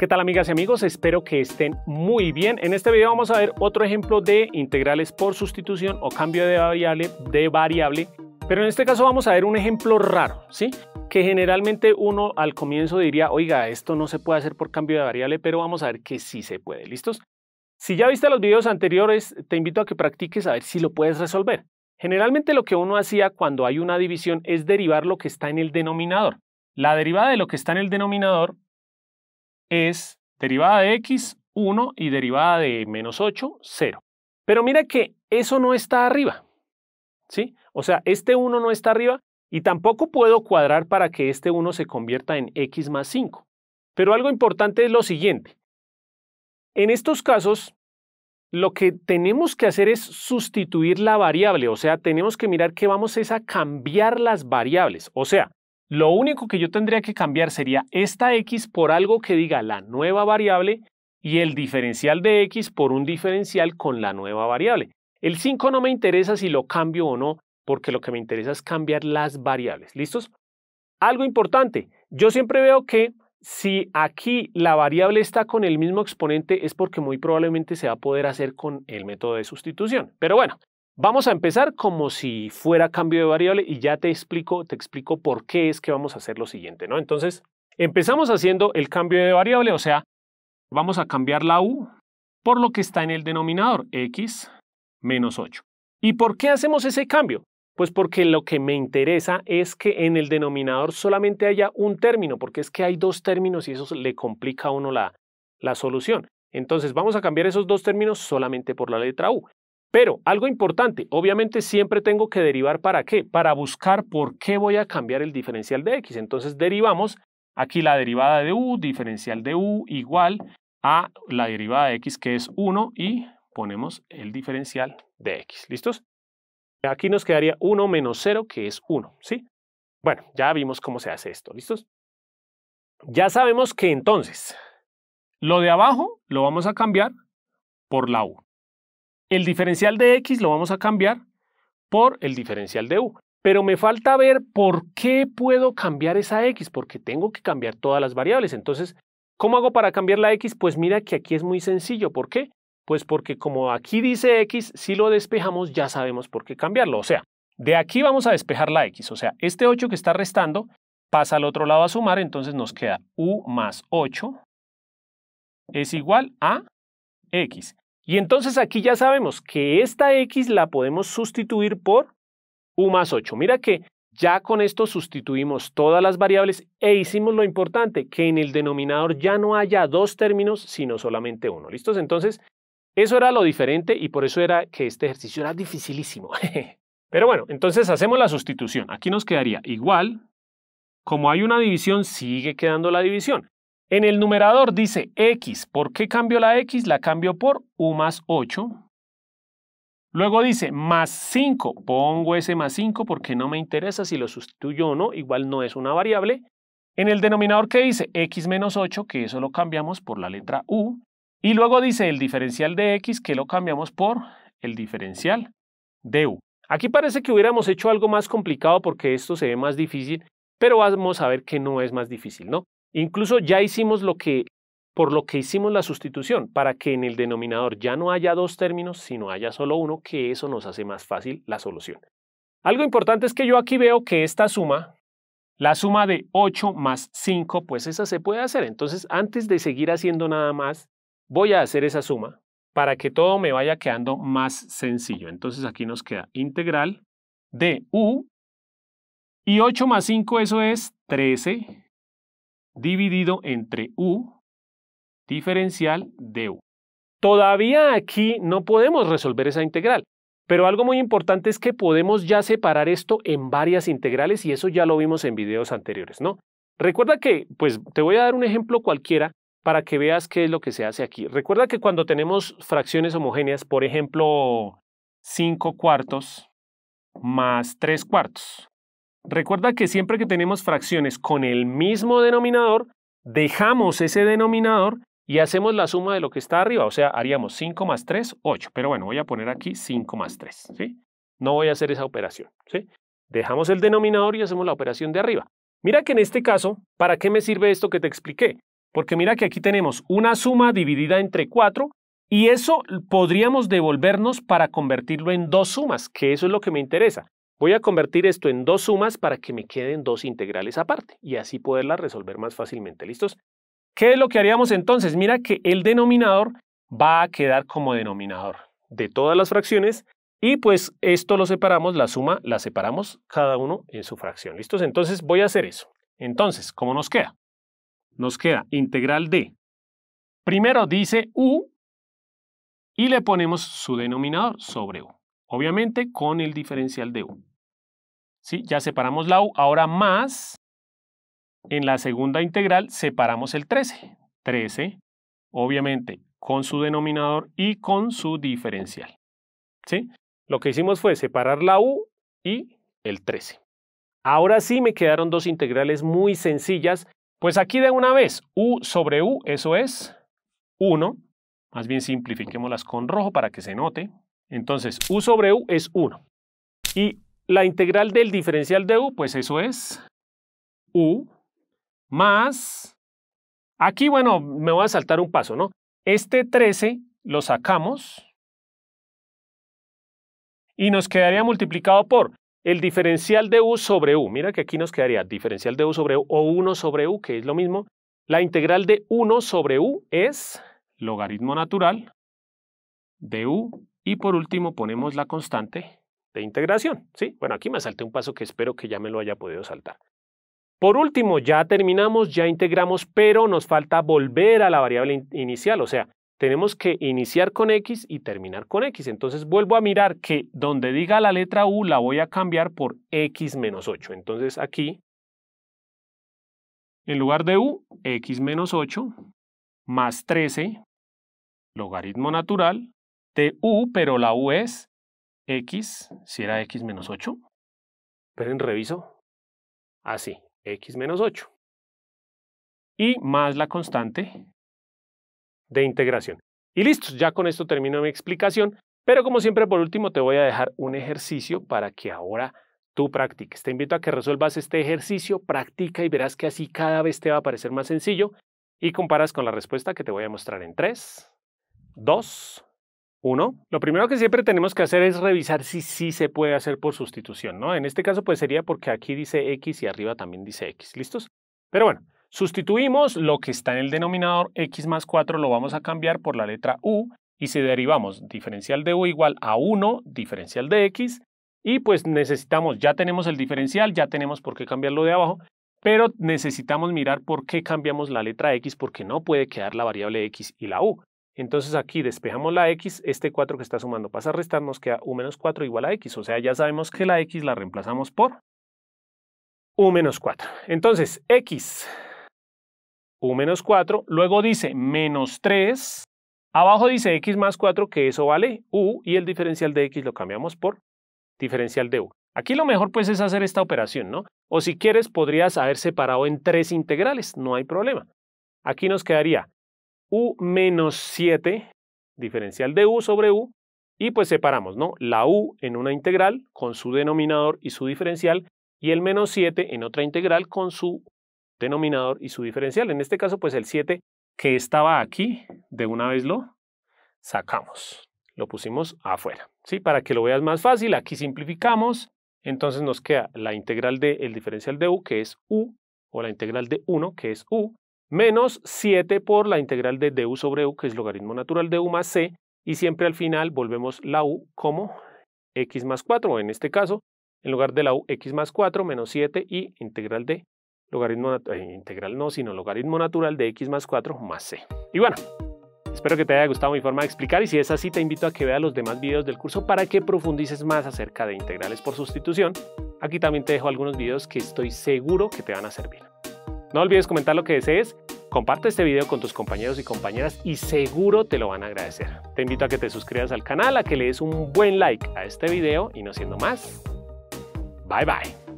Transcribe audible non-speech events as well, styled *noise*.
¿Qué tal amigas y amigos? Espero que estén muy bien. En este video vamos a ver otro ejemplo de integrales por sustitución o cambio de variable, de variable. Pero en este caso vamos a ver un ejemplo raro, ¿sí? Que generalmente uno al comienzo diría, oiga, esto no se puede hacer por cambio de variable, pero vamos a ver que sí se puede, ¿listos? Si ya viste los videos anteriores, te invito a que practiques a ver si lo puedes resolver. Generalmente lo que uno hacía cuando hay una división es derivar lo que está en el denominador. La derivada de lo que está en el denominador es derivada de x, 1, y derivada de menos 8, 0. Pero mira que eso no está arriba, ¿sí? O sea, este 1 no está arriba y tampoco puedo cuadrar para que este 1 se convierta en x más 5. Pero algo importante es lo siguiente. En estos casos, lo que tenemos que hacer es sustituir la variable, o sea, tenemos que mirar que vamos es a cambiar las variables. O sea, lo único que yo tendría que cambiar sería esta x por algo que diga la nueva variable y el diferencial de x por un diferencial con la nueva variable. El 5 no me interesa si lo cambio o no, porque lo que me interesa es cambiar las variables. ¿Listos? Algo importante, yo siempre veo que si aquí la variable está con el mismo exponente es porque muy probablemente se va a poder hacer con el método de sustitución. Pero bueno, Vamos a empezar como si fuera cambio de variable y ya te explico, te explico por qué es que vamos a hacer lo siguiente, ¿no? Entonces, empezamos haciendo el cambio de variable, o sea, vamos a cambiar la u por lo que está en el denominador, x menos 8. ¿Y por qué hacemos ese cambio? Pues porque lo que me interesa es que en el denominador solamente haya un término, porque es que hay dos términos y eso le complica a uno la, la solución. Entonces vamos a cambiar esos dos términos solamente por la letra U. Pero algo importante, obviamente siempre tengo que derivar para qué, para buscar por qué voy a cambiar el diferencial de x. Entonces derivamos aquí la derivada de u, diferencial de u igual a la derivada de x que es 1 y ponemos el diferencial de x. ¿Listos? Aquí nos quedaría 1 menos 0 que es 1, ¿sí? Bueno, ya vimos cómo se hace esto, ¿listos? Ya sabemos que entonces lo de abajo lo vamos a cambiar por la u. El diferencial de x lo vamos a cambiar por el diferencial de u. Pero me falta ver por qué puedo cambiar esa x, porque tengo que cambiar todas las variables. Entonces, ¿cómo hago para cambiar la x? Pues mira que aquí es muy sencillo. ¿Por qué? Pues porque como aquí dice x, si lo despejamos ya sabemos por qué cambiarlo. O sea, de aquí vamos a despejar la x. O sea, este 8 que está restando pasa al otro lado a sumar, entonces nos queda u más 8 es igual a x. Y entonces aquí ya sabemos que esta x la podemos sustituir por u más 8. Mira que ya con esto sustituimos todas las variables e hicimos lo importante, que en el denominador ya no haya dos términos, sino solamente uno. ¿Listos? Entonces, eso era lo diferente y por eso era que este ejercicio era dificilísimo. *laughs* Pero bueno, entonces hacemos la sustitución. Aquí nos quedaría igual. Como hay una división, sigue quedando la división. En el numerador dice x. ¿Por qué cambio la x? La cambio por u más 8. Luego dice más 5. Pongo ese más 5 porque no me interesa si lo sustituyo o no. Igual no es una variable. En el denominador que dice x menos 8, que eso lo cambiamos por la letra u. Y luego dice el diferencial de x, que lo cambiamos por el diferencial de u. Aquí parece que hubiéramos hecho algo más complicado porque esto se ve más difícil, pero vamos a ver que no es más difícil, ¿no? Incluso ya hicimos lo que, por lo que hicimos la sustitución, para que en el denominador ya no haya dos términos, sino haya solo uno, que eso nos hace más fácil la solución. Algo importante es que yo aquí veo que esta suma, la suma de 8 más 5, pues esa se puede hacer. Entonces, antes de seguir haciendo nada más, voy a hacer esa suma para que todo me vaya quedando más sencillo. Entonces, aquí nos queda integral de u y 8 más 5, eso es 13 dividido entre u diferencial de u. Todavía aquí no podemos resolver esa integral, pero algo muy importante es que podemos ya separar esto en varias integrales y eso ya lo vimos en videos anteriores, ¿no? Recuerda que, pues te voy a dar un ejemplo cualquiera para que veas qué es lo que se hace aquí. Recuerda que cuando tenemos fracciones homogéneas, por ejemplo, 5 cuartos más 3 cuartos, Recuerda que siempre que tenemos fracciones con el mismo denominador, dejamos ese denominador y hacemos la suma de lo que está arriba. O sea, haríamos 5 más 3, 8. Pero bueno, voy a poner aquí 5 más 3. ¿sí? No voy a hacer esa operación. Dejamos el denominador y hacemos la operación de arriba. Mira que en este caso, ¿para qué me sirve esto que te expliqué? Porque mira que aquí tenemos una suma dividida entre 4 y eso podríamos devolvernos para convertirlo en dos sumas, que eso es lo que me interesa. Voy a convertir esto en dos sumas para que me queden dos integrales aparte y así poderlas resolver más fácilmente. ¿Listos? ¿Qué es lo que haríamos entonces? Mira que el denominador va a quedar como denominador de todas las fracciones y pues esto lo separamos, la suma la separamos cada uno en su fracción. ¿Listos? Entonces voy a hacer eso. Entonces, ¿cómo nos queda? Nos queda integral de, primero dice u y le ponemos su denominador sobre u, obviamente con el diferencial de u. ¿sí? Ya separamos la U, ahora más, en la segunda integral separamos el 13. 13, obviamente, con su denominador y con su diferencial. ¿sí? Lo que hicimos fue separar la U y el 13. Ahora sí me quedaron dos integrales muy sencillas. Pues aquí de una vez, U sobre U, eso es 1. Más bien simplifiquémoslas con rojo para que se note. Entonces, U sobre U es 1. Y la integral del diferencial de u, pues eso es u más... Aquí, bueno, me voy a saltar un paso, ¿no? Este 13 lo sacamos y nos quedaría multiplicado por el diferencial de u sobre u. Mira que aquí nos quedaría diferencial de u sobre u o 1 sobre u, que es lo mismo. La integral de 1 sobre u es logaritmo natural de u. Y por último ponemos la constante de integración. ¿sí? Bueno, aquí me salté un paso que espero que ya me lo haya podido saltar. Por último, ya terminamos, ya integramos, pero nos falta volver a la variable inicial, o sea, tenemos que iniciar con X y terminar con X. Entonces vuelvo a mirar que donde diga la letra U la voy a cambiar por X menos 8. Entonces aquí, en lugar de U, X menos 8 más 13, logaritmo natural, de U, pero la U es x, si era x menos 8, pero en reviso, así, x menos 8. Y más la constante de integración. Y listo, ya con esto termino mi explicación, pero como siempre por último te voy a dejar un ejercicio para que ahora tú practiques. Te invito a que resuelvas este ejercicio, practica y verás que así cada vez te va a parecer más sencillo y comparas con la respuesta que te voy a mostrar en 3, 2, uno, lo primero que siempre tenemos que hacer es revisar si sí se puede hacer por sustitución, ¿no? En este caso, pues sería porque aquí dice X y arriba también dice X, ¿listos? Pero bueno, sustituimos lo que está en el denominador X más 4, lo vamos a cambiar por la letra U, y si derivamos diferencial de U igual a 1, diferencial de X, y pues necesitamos, ya tenemos el diferencial, ya tenemos por qué cambiarlo de abajo, pero necesitamos mirar por qué cambiamos la letra X, porque no puede quedar la variable X y la U. Entonces aquí despejamos la x, este 4 que está sumando pasa a restar, nos queda u menos 4 igual a x. O sea, ya sabemos que la x la reemplazamos por u menos 4. Entonces, x, u menos 4, luego dice menos 3, abajo dice x más 4, que eso vale u, y el diferencial de x lo cambiamos por diferencial de u. Aquí lo mejor pues es hacer esta operación, ¿no? O si quieres podrías haber separado en tres integrales, no hay problema. Aquí nos quedaría U menos 7, diferencial de U sobre U, y pues separamos, ¿no? La U en una integral con su denominador y su diferencial, y el menos 7 en otra integral con su denominador y su diferencial. En este caso, pues el 7 que estaba aquí, de una vez lo sacamos. Lo pusimos afuera, ¿sí? Para que lo veas más fácil, aquí simplificamos. Entonces nos queda la integral del diferencial de u, que es u, o la integral de 1, que es u, menos 7 por la integral de du sobre u, que es logaritmo natural de u más c, y siempre al final volvemos la u como x más 4, en este caso, en lugar de la u, x más 4 menos 7 y integral de logaritmo, eh, integral no, sino logaritmo natural de x más 4 más c. Y bueno, espero que te haya gustado mi forma de explicar y si es así te invito a que veas los demás videos del curso para que profundices más acerca de integrales por sustitución. Aquí también te dejo algunos videos que estoy seguro que te van a servir. No olvides comentar lo que desees, comparte este video con tus compañeros y compañeras y seguro te lo van a agradecer. Te invito a que te suscribas al canal, a que le des un buen like a este video y no siendo más, bye bye.